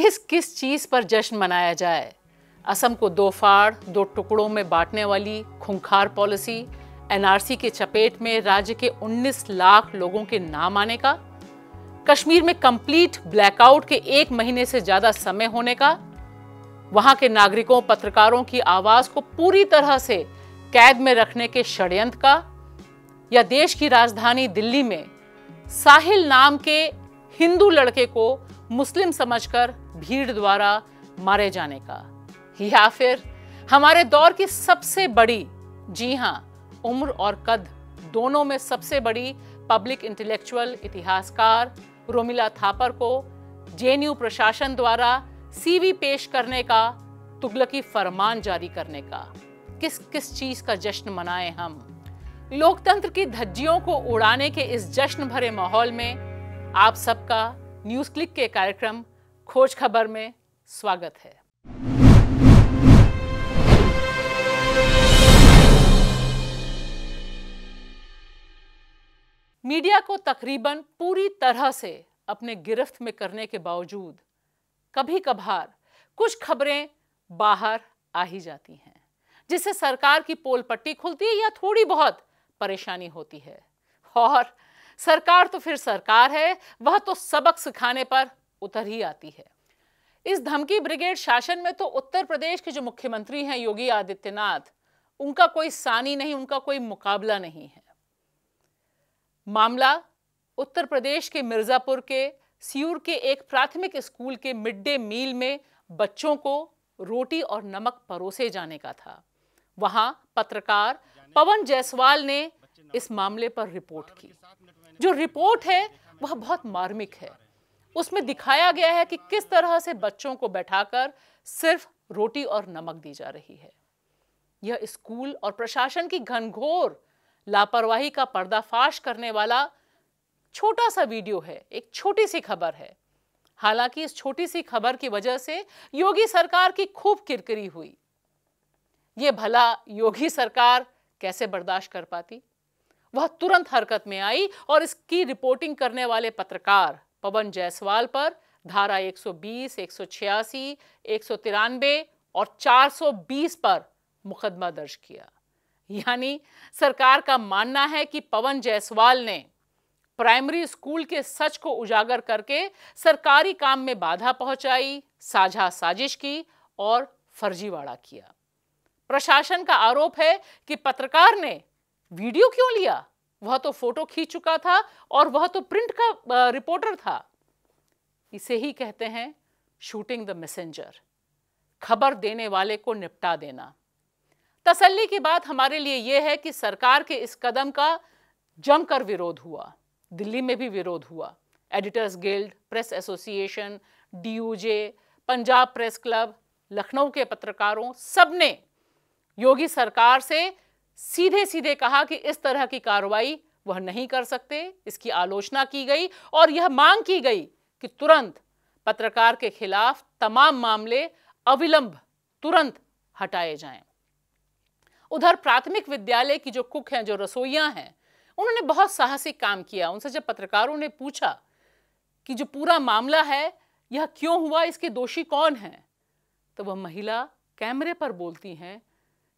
किस किस चीज़ पर जश्न मनाया जाए असम को दो फाड़ दो टुकड़ों में बांटने वाली खुंखार पॉलिसी एनआरसी के चपेट में राज्य के 19 लाख लोगों के नाम आने का कश्मीर में कंप्लीट ब्लैकआउट के एक महीने से ज़्यादा समय होने का वहां के नागरिकों पत्रकारों की आवाज को पूरी तरह से कैद में रखने के षड्यंत्र का या देश की राजधानी दिल्ली में साहिल नाम के हिंदू लड़के को मुस्लिम समझकर भीड़ द्वारा मारे जाने का या फिर हमारे दौर की सबसे बड़ी जी हाँ उम्र और कद दोनों में सबसे बड़ी पब्लिक इंटेलेक्चुअल इतिहासकार रोमिला थापर को जेएनयू प्रशासन द्वारा सीवी पेश करने का तुगलकी फरमान जारी करने का किस किस चीज का जश्न मनाए हम लोकतंत्र की धज्जियों को उड़ाने के इस जश्न भरे माहौल में आप सबका न्यूज क्लिक के कार्यक्रम खोज खबर में स्वागत है मीडिया को तकरीबन पूरी तरह से अपने गिरफ्त में करने के बावजूद कभी कभार कुछ खबरें बाहर आ ही जाती हैं जिससे सरकार की पोल पट्टी खुलती है या थोड़ी बहुत परेशानी होती है और सरकार तो फिर सरकार है वह तो सबक सिखाने पर उतर ही आती है इस धमकी ब्रिगेड शासन में तो उत्तर प्रदेश के जो मुख्यमंत्री हैं योगी आदित्यनाथ उनका कोई सानी नहीं उनका कोई मुकाबला नहीं है मामला उत्तर प्रदेश के मिर्ज़ापुर के सीर के एक प्राथमिक स्कूल के मिड डे मील में बच्चों को रोटी और नमक परोसे जाने का था वहां पत्रकार पवन जायसवाल ने इस मामले पर रिपोर्ट की जो रिपोर्ट है वह बहुत मार्मिक है उसमें दिखाया गया है कि किस तरह से बच्चों को बैठाकर सिर्फ रोटी और नमक दी जा रही है यह स्कूल और प्रशासन की घनघोर लापरवाही का पर्दाफाश करने वाला छोटा सा वीडियो है एक छोटी सी खबर है हालांकि इस छोटी सी खबर की वजह से योगी सरकार की खूब किरकिरी हुई ये भला योगी सरकार कैसे बर्दाश्त कर पाती वह तुरंत हरकत में आई और इसकी रिपोर्टिंग करने वाले पत्रकार पवन जायसवाल पर धारा 120, 186, 193 और 420 पर मुकदमा दर्ज किया यानी सरकार का मानना है कि पवन जायसवाल ने प्राइमरी स्कूल के सच को उजागर करके सरकारी काम में बाधा पहुंचाई साझा साजिश की और फर्जीवाड़ा किया प्रशासन का आरोप है कि पत्रकार ने वीडियो क्यों लिया वह तो फोटो खींच चुका था और वह तो प्रिंट का रिपोर्टर था इसे ही कहते हैं शूटिंग द मैसेंजर खबर देने वाले को निपटा देना तसल्ली की बात हमारे लिए यह है कि सरकार के इस कदम का जमकर विरोध हुआ दिल्ली में भी विरोध हुआ editors guild press association DUJ Punjab press club Lucknow के पत्रकारों सबने योगी सरकार से सीधे सीधे कहा कि इस तरह की कार्रवाई वह नहीं कर सकते इसकी आलोचना की गई और यह मांग की गई कि तुरंत पत्रकार के खिलाफ तमाम मामले अविलंब तुरंत हटाए जाएं। उधर प्राथमिक विद्यालय की जो कुक हैं जो रसोइयां हैं उन्होंने बहुत साहसिक काम किया उनसे जब पत्रकारों ने पूछा कि जो पूरा मामला है यह क्यों हुआ इसके दोषी कौन है तो वह महिला कैमरे पर बोलती हैं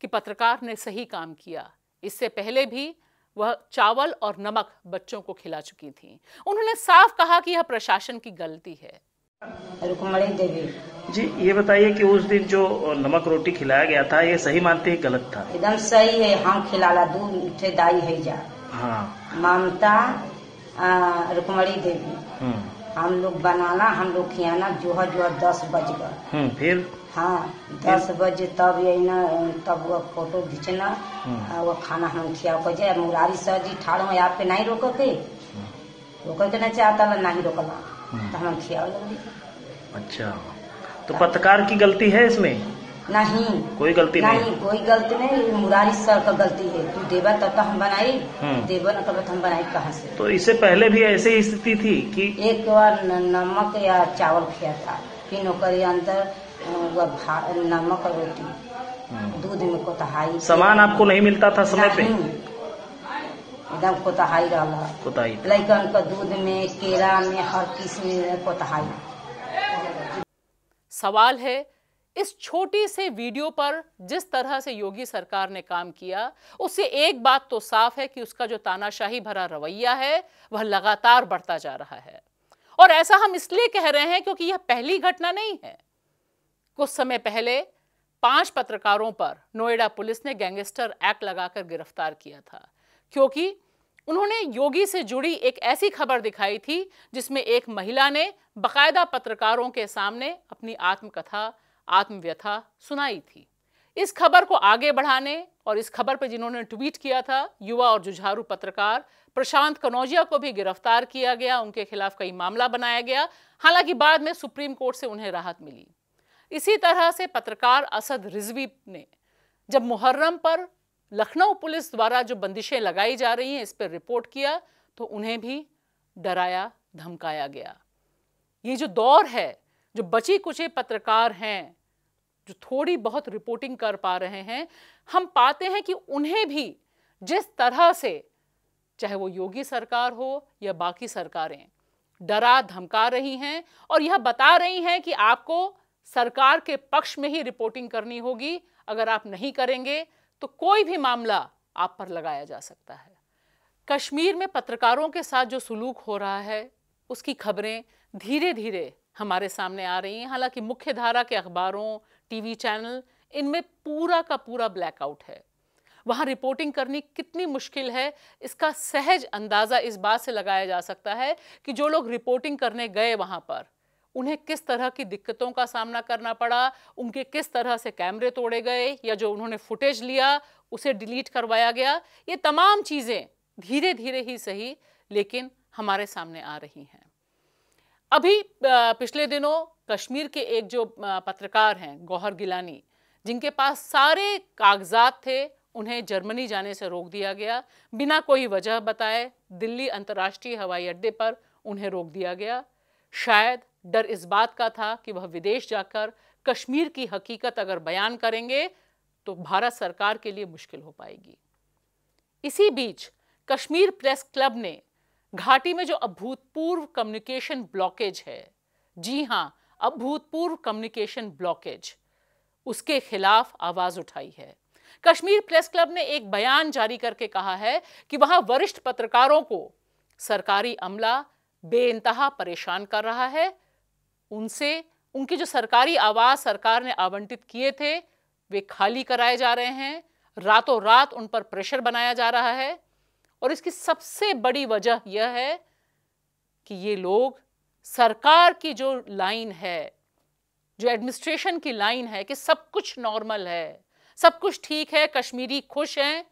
कि पत्रकार ने सही काम किया इससे पहले भी वह चावल और नमक बच्चों को खिला चुकी थी उन्होंने साफ कहा कि यह प्रशासन की गलती है जी ये बताइए कि उस दिन जो नमक रोटी खिलाया गया था ये सही मानते हैं गलत था एकदम सही है हम हाँ, खिलाला मीठे दाई है जा हाँ ममता रुकमणी देवी हम्म। हम लोग बनाना हम लोग खियाना जोहर जोहर दस बज गए हम्म, फिर हाँ दस बजे तब एना ना तब वो फोटो खींचना हम्म। वो खाना हम खिया को जाए मुरारी सर जी ठाड़ हो यहाँ पे नहीं रोक के रोक के ना चाहता ना नहीं रोकला तो हम खिया अच्छा तो पत्रकार की गलती है इसमें नहीं कोई गलती नहीं, नहीं कोई गलती नहीं मुरारी सर का गलती है तू देवा तब तक तो हम बनाई हम्म। देवा न तब तो हम बनाई कहाँ से तो इससे पहले भी ऐसी स्थिति थी कि एक बार नमक या चावल खिया था फिर नौकरी अंदर वह नमक रोटी दूध में कोताही सामान आपको नहीं मिलता था समय पे एकदम कोताही रहा लैकन का दूध में केला में हर किस्म कोताही सवाल है इस छोटी से वीडियो पर जिस तरह से योगी सरकार ने काम किया उससे एक बात तो साफ है कि उसका जो तानाशाही भरा रवैया है वह लगातार बढ़ता जा रहा है और ऐसा हम इसलिए कह रहे हैं क्योंकि यह पहली घटना नहीं है कुछ समय पहले पांच पत्रकारों पर नोएडा पुलिस ने गैंगस्टर एक्ट लगाकर गिरफ्तार किया था क्योंकि उन्होंने योगी से जुड़ी एक ऐसी खबर दिखाई थी जिसमें एक महिला ने बकायदा पत्रकारों के सामने अपनी आत्मकथा आत्मव्यथा सुनाई थी इस खबर को आगे बढ़ाने और इस खबर पर जिन्होंने ट्वीट किया था युवा और जुझारू पत्रकार प्रशांत कनौजिया को भी गिरफ्तार किया गया उनके खिलाफ कई मामला बनाया गया हालांकि बाद में सुप्रीम कोर्ट से उन्हें राहत मिली इसी तरह से पत्रकार असद रिजवी ने जब मुहर्रम पर लखनऊ पुलिस द्वारा जो बंदिशें लगाई जा रही हैं इस पर रिपोर्ट किया तो उन्हें भी डराया धमकाया गया ये जो दौर है जो बची कुचे पत्रकार हैं जो थोड़ी बहुत रिपोर्टिंग कर पा रहे हैं हम पाते हैं कि उन्हें भी जिस तरह से चाहे वो योगी सरकार हो या बाकी सरकारें डरा धमका रही हैं और यह बता रही हैं कि आपको सरकार के पक्ष में ही रिपोर्टिंग करनी होगी अगर आप नहीं करेंगे तो कोई भी मामला आप पर लगाया जा सकता है कश्मीर में पत्रकारों के साथ जो सुलूक हो रहा है उसकी खबरें धीरे धीरे हमारे सामने आ रही हैं हालांकि मुख्य धारा के अखबारों टीवी चैनल इनमें पूरा का पूरा ब्लैकआउट है वहाँ रिपोर्टिंग करनी कितनी मुश्किल है इसका सहज अंदाज़ा इस बात से लगाया जा सकता है कि जो लोग रिपोर्टिंग करने गए वहाँ पर उन्हें किस तरह की दिक्कतों का सामना करना पड़ा उनके किस तरह से कैमरे तोड़े गए या जो उन्होंने फुटेज लिया उसे डिलीट करवाया गया ये तमाम चीज़ें धीरे धीरे ही सही लेकिन हमारे सामने आ रही हैं अभी पिछले दिनों कश्मीर के एक जो पत्रकार हैं गौहर गिलानी जिनके पास सारे कागजात थे उन्हें जर्मनी जाने से रोक दिया गया बिना कोई वजह बताए दिल्ली अंतर्राष्ट्रीय हवाई अड्डे पर उन्हें रोक दिया गया शायद डर इस बात का था कि वह विदेश जाकर कश्मीर की हकीकत अगर बयान करेंगे तो भारत सरकार के लिए मुश्किल हो पाएगी इसी बीच कश्मीर प्रेस क्लब ने घाटी में जो अभूतपूर्व कम्युनिकेशन ब्लॉकेज है जी हां अभूतपूर्व कम्युनिकेशन ब्लॉकेज उसके खिलाफ आवाज उठाई है कश्मीर प्रेस क्लब ने एक बयान जारी करके कहा है कि वहां वरिष्ठ पत्रकारों को सरकारी अमला बेइंतहा परेशान कर रहा है उनसे उनके जो सरकारी आवास सरकार ने आवंटित किए थे वे खाली कराए जा रहे हैं रातों रात उन पर प्रेशर बनाया जा रहा है और इसकी सबसे बड़ी वजह यह है कि ये लोग सरकार की जो लाइन है जो एडमिनिस्ट्रेशन की लाइन है कि सब कुछ नॉर्मल है सब कुछ ठीक है कश्मीरी खुश हैं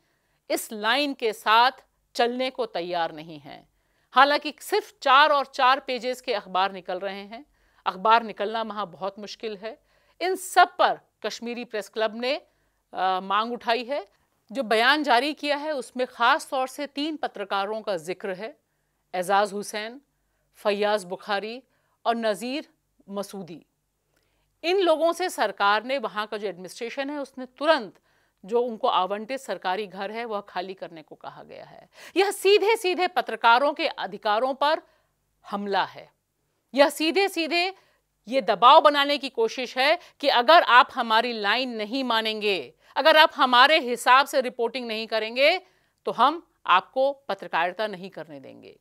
इस लाइन के साथ चलने को तैयार नहीं है हालांकि सिर्फ चार और चार पेजेस के अखबार निकल रहे हैं अखबार निकलना वहाँ बहुत मुश्किल है इन सब पर कश्मीरी प्रेस क्लब ने आ, मांग उठाई है जो बयान जारी किया है उसमें ख़ास तौर से तीन पत्रकारों का जिक्र है एजाज़ हुसैन फैयाज़ बुखारी और नज़ीर मसूदी इन लोगों से सरकार ने वहाँ का जो एडमिनिस्ट्रेशन है उसने तुरंत जो उनको आवंटित सरकारी घर है वह खाली करने को कहा गया है यह सीधे सीधे पत्रकारों के अधिकारों पर हमला है यह सीधे सीधे ये दबाव बनाने की कोशिश है कि अगर आप हमारी लाइन नहीं मानेंगे अगर आप हमारे हिसाब से रिपोर्टिंग नहीं करेंगे तो हम आपको पत्रकारिता नहीं करने देंगे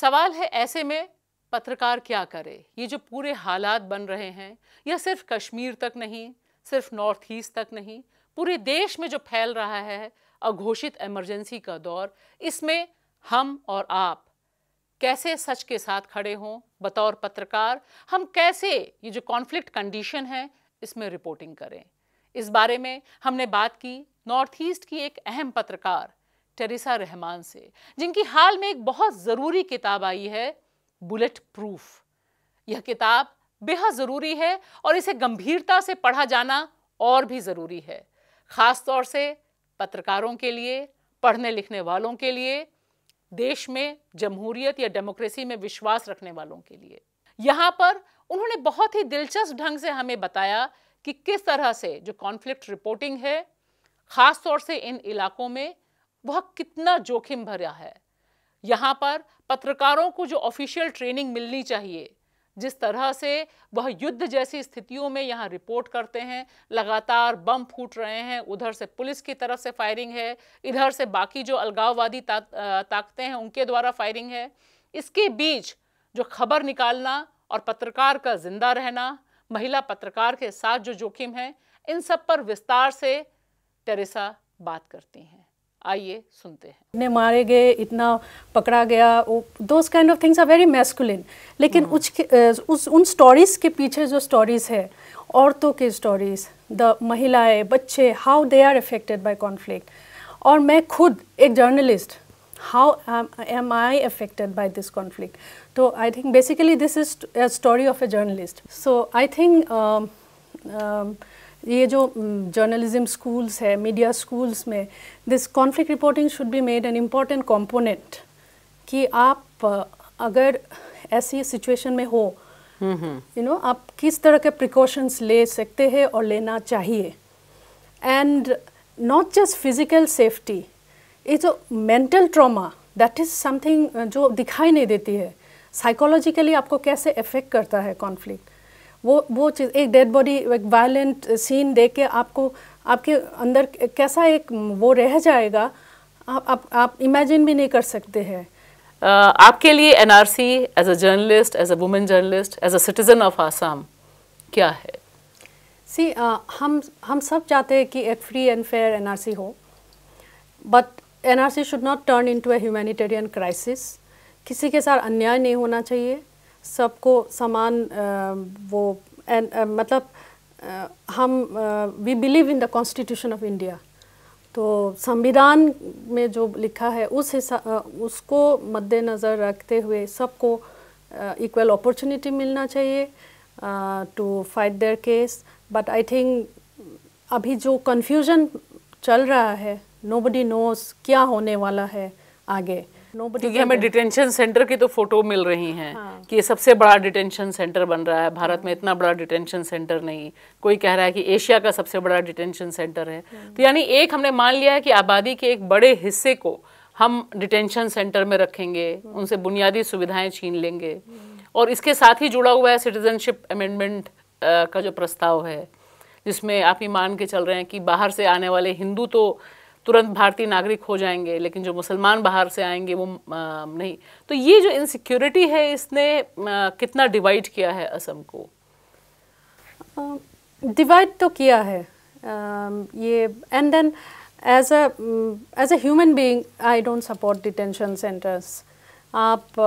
सवाल है ऐसे में पत्रकार क्या करे ये जो पूरे हालात बन रहे हैं यह सिर्फ कश्मीर तक नहीं सिर्फ नॉर्थ ईस्ट तक नहीं पूरे देश में जो फैल रहा है अघोषित इमरजेंसी का दौर इसमें हम और आप कैसे सच के साथ खड़े हों बतौर पत्रकार हम कैसे ये जो कॉन्फ्लिक्ट कंडीशन है इसमें रिपोर्टिंग करें इस बारे में हमने बात की नॉर्थ ईस्ट की एक अहम पत्रकार टेरिसा रहमान से जिनकी हाल में एक बहुत ज़रूरी किताब आई है बुलेट प्रूफ यह किताब बेहद ज़रूरी है और इसे गंभीरता से पढ़ा जाना और भी ज़रूरी है ख़ास तौर से पत्रकारों के लिए पढ़ने लिखने वालों के लिए देश में जमहूरियत या डेमोक्रेसी में विश्वास रखने वालों के लिए यहाँ पर उन्होंने बहुत ही दिलचस्प ढंग से हमें बताया कि किस तरह से जो कॉन्फ्लिक्ट रिपोर्टिंग है ख़ास तौर से इन इलाकों में वह कितना जोखिम भरा है यहाँ पर पत्रकारों को जो ऑफिशियल ट्रेनिंग मिलनी चाहिए जिस तरह से वह युद्ध जैसी स्थितियों में यहाँ रिपोर्ट करते हैं लगातार बम फूट रहे हैं उधर से पुलिस की तरफ से फायरिंग है इधर से बाकी जो अलगाववादी ता, ताकते हैं उनके द्वारा फायरिंग है इसके बीच जो खबर निकालना और पत्रकार का जिंदा रहना महिला पत्रकार के साथ जो जोखिम है इन सब पर विस्तार से टेरेसा बात करती हैं आइए सुनते हैं इतने मारे गए इतना पकड़ा गया those kind of things are very masculine लेकिन हाँ। उस, उस उन स्टोरीज़ के पीछे जो स्टोरीज़ है औरतों की स्टोरीज़ द महिलाएं बच्चे how they are affected by conflict और मैं खुद एक journalist how am I affected by this conflict तो I think basically this is story of a journalist so I think ये जो जर्नलिज्म स्कूल्स है मीडिया स्कूल्स में this conflict reporting should be made an important component कि आप अगर ऐसी situation में हो यू हम्म, नो हम्म। आप किस तरह के प्रिकॉशंस ले सकते हैं और लेना चाहिए and not just physical safety ये जो mental trauma that is something जो दिखाई नहीं देती है साइकोलॉजिकली आपको कैसे इफेक्ट करता है कॉन्फ्लिक्ट वो वो चीज़ एक डेड बॉडी एक वायलेंट सीन देख के आपको आपके अंदर कैसा एक वो रह जाएगा आप आप, आप इमेजिन भी नहीं कर सकते हैं uh, आपके लिए NRC as a journalist as a women journalist as a citizen of Assam क्या है सी uh, हम हम सब चाहते हैं कि एक फ्री एंड फेयर एनआरसी हो but NRC should not turn into to humanitarian crisis किसी के साथ अन्याय नहीं होना चाहिए सबको समान वो मतलब हम we believe in the constitution of India तो संविधान में जो लिखा है उस हिसाब उसको मद्देनज़र रखते हुए सबको इक्वल अपॉर्चुनिटी मिलना चाहिए to fight their case but I think अभी जो कन्फ्यूजन चल रहा है नो बडी नोस क्या होने वाला है आगे क्योंकि हमें डिटेंशन सेंटर की तो फोटो मिल रही हैं हाँ। कि ये सबसे बड़ा डिटेंशन सेंटर बन रहा है भारत में इतना बड़ा डिटेंशन सेंटर नहीं कोई कह रहा है कि एशिया का सबसे बड़ा डिटेंशन सेंटर है हाँ. तो यानी एक हमने मान लिया है कि आबादी के एक बड़े हिस्से को हम डिटेंशन सेंटर में रखेंगे उनसे बुनियादी सुविधाएं छीन लेंगे हाँ. और इसके साथ ही जुड़ा हुआ है सिटीजनशिप अमेंडमेंट का जो प्रस्ताव है जिसमें आप ही मान के चल रहे हैं कि बाहर से आने वाले हिंदू तो तुरंत भारतीय नागरिक हो जाएंगे लेकिन जो मुसलमान बाहर से आएंगे वो नहीं तो ये जो इनसिक्योरिटी है इसने कितना डिवाइड किया है असम को डिवाइड तो किया है ये and then as a as a human being I don't support detention centres आप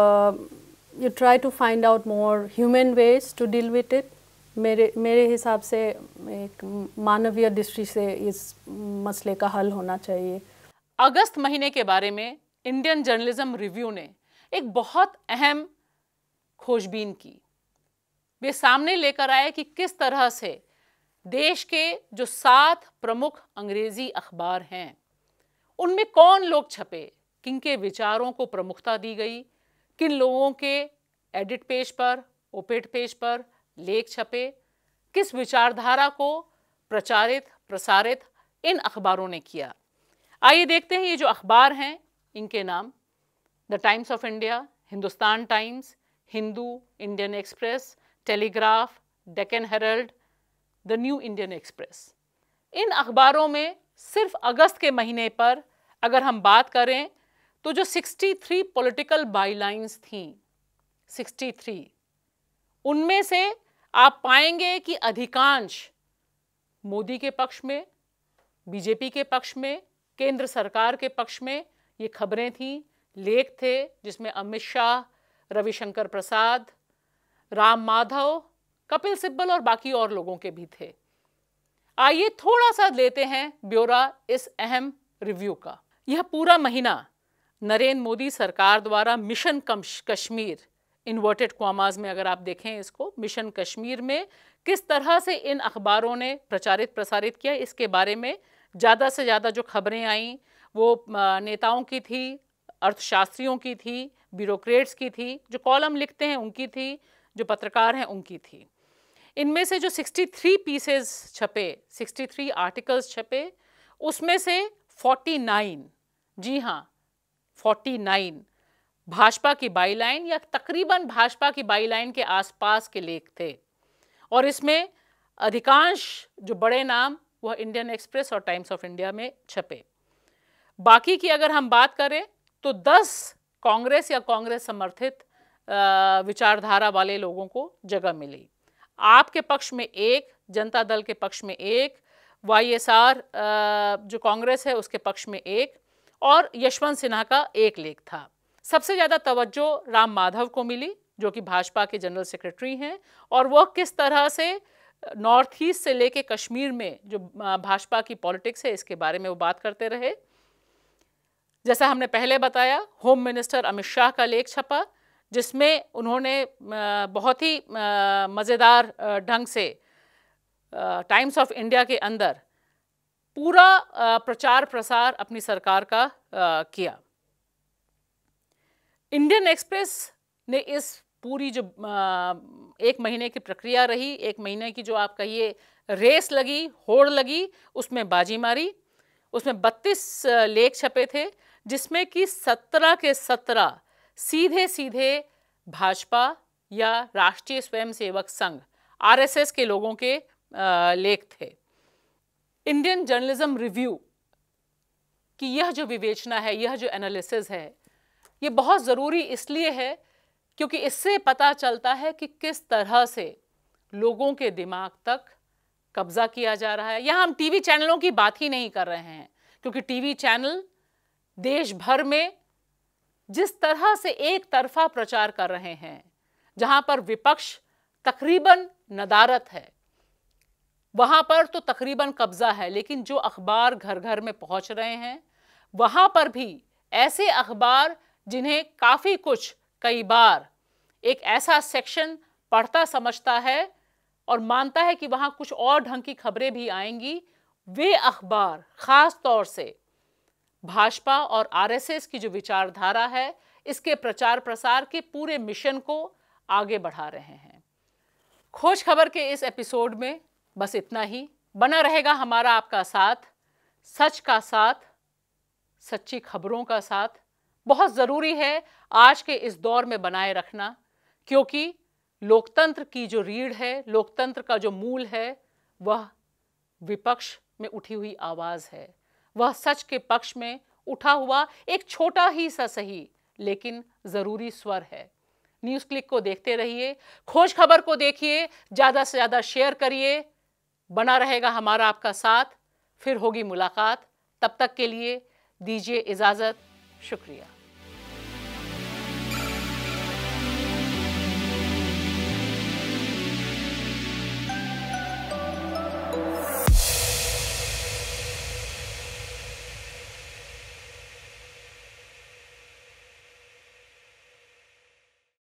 you try to find out more human ways to deal with it मेरे मेरे हिसाब से एक मानवीय दृष्टि से इस मसले का हल होना चाहिए अगस्त महीने के बारे में इंडियन जर्नलिज्म रिव्यू ने एक बहुत अहम खोजबीन की वे सामने लेकर आए कि किस तरह से देश के जो सात प्रमुख अंग्रेजी अखबार हैं उनमें कौन लोग छपे किन के विचारों को प्रमुखता दी गई किन लोगों के एडिट पेज पर ओपेट पेज पर लेख छपे किस विचारधारा को प्रचारित प्रसारित इन अखबारों ने किया आइए देखते हैं ये जो अखबार हैं इनके नाम the Times of India Hindustan Times Hindu Indian Express Telegraph Deccan Herald the New Indian Express इन अखबारों में सिर्फ अगस्त के महीने पर अगर हम बात करें तो जो 63 पॉलिटिकल बाईलाइंस थीं 63 उनमें से आप पाएंगे कि अधिकांश मोदी के पक्ष में बीजेपी के पक्ष में केंद्र सरकार के पक्ष में ये खबरें थीं लेख थे जिसमें अमित शाह रविशंकर प्रसाद राम माधव कपिल सिब्बल और बाकी और लोगों के भी थे आइए थोड़ा सा लेते हैं ब्यौरा इस अहम रिव्यू का यह पूरा महीना नरेंद्र मोदी सरकार द्वारा मिशन कश्मीर इन्वर्टेड क्वामाज में अगर आप देखें इसको मिशन कश्मीर में किस तरह से इन अखबारों ने प्रचारित प्रसारित किया इसके बारे में ज़्यादा से ज़्यादा जो खबरें आईं वो नेताओं की थी अर्थशास्त्रियों की थी ब्यूरोक्रेट्स की थी जो कॉलम लिखते हैं उनकी थी जो पत्रकार हैं उनकी थी इनमें से जो 63 पीसेज छपे 63 आर्टिकल्स छपे उसमें से 49 जी हाँ 49 भाजपा की बाईलाइन या तकरीबन भाजपा की बाईलाइन के आसपास के लेख थे और इसमें अधिकांश जो बड़े नाम वह इंडियन एक्सप्रेस और टाइम्स ऑफ इंडिया में छपे बाकी की अगर हम बात करें तो 10 कांग्रेस या कांग्रेस समर्थित विचारधारा वाले लोगों को जगह मिली आपके पक्ष में एक जनता दल के पक्ष में एक वाई जो कांग्रेस है उसके पक्ष में एक और यशवंत सिन्हा का एक लेख था सबसे ज़्यादा तवज्जो राम माधव को मिली जो कि भाजपा के जनरल सेक्रेटरी हैं और वह किस तरह से नॉर्थ ईस्ट से लेके कश्मीर में जो भाजपा की पॉलिटिक्स है इसके बारे में वो बात करते रहे जैसा हमने पहले बताया होम मिनिस्टर अमित शाह का लेख छपा जिसमें उन्होंने बहुत ही मज़ेदार ढंग से टाइम्स ऑफ इंडिया के अंदर पूरा प्रचार प्रसार अपनी सरकार का किया इंडियन एक्सप्रेस ने इस पूरी जो एक महीने की प्रक्रिया रही एक महीने की जो आप कहिए रेस लगी होड़ लगी उसमें बाजी मारी उसमें 32 लेख छपे थे जिसमें कि 17 के 17 सीधे सीधे भाजपा या राष्ट्रीय स्वयंसेवक संघ आरएसएस के लोगों के लेख थे इंडियन जर्नलिज्म रिव्यू की यह जो विवेचना है यह जो एनालिसिस है ये बहुत ज़रूरी इसलिए है क्योंकि इससे पता चलता है कि किस तरह से लोगों के दिमाग तक कब्जा किया जा रहा है यहाँ हम टीवी चैनलों की बात ही नहीं कर रहे हैं क्योंकि टीवी चैनल देश भर में जिस तरह से एक तरफा प्रचार कर रहे हैं जहां पर विपक्ष तकरीबन नदारत है वहां पर तो तकरीबन कब्जा है लेकिन जो अखबार घर घर में पहुंच रहे हैं वहां पर भी ऐसे अखबार जिन्हें काफ़ी कुछ कई बार एक ऐसा सेक्शन पढ़ता समझता है और मानता है कि वहाँ कुछ और ढंग की खबरें भी आएंगी वे अखबार ख़ास तौर से भाजपा और आरएसएस की जो विचारधारा है इसके प्रचार प्रसार के पूरे मिशन को आगे बढ़ा रहे हैं खोज खबर के इस एपिसोड में बस इतना ही बना रहेगा हमारा आपका साथ सच का साथ सच्ची खबरों का साथ बहुत ज़रूरी है आज के इस दौर में बनाए रखना क्योंकि लोकतंत्र की जो रीढ़ है लोकतंत्र का जो मूल है वह विपक्ष में उठी हुई आवाज़ है वह सच के पक्ष में उठा हुआ एक छोटा ही सा सही लेकिन ज़रूरी स्वर है न्यूज़ क्लिक को देखते रहिए खोज खबर को देखिए ज़्यादा से ज़्यादा शेयर करिए बना रहेगा हमारा आपका साथ फिर होगी मुलाकात तब तक के लिए दीजिए इजाज़त शुक्रिया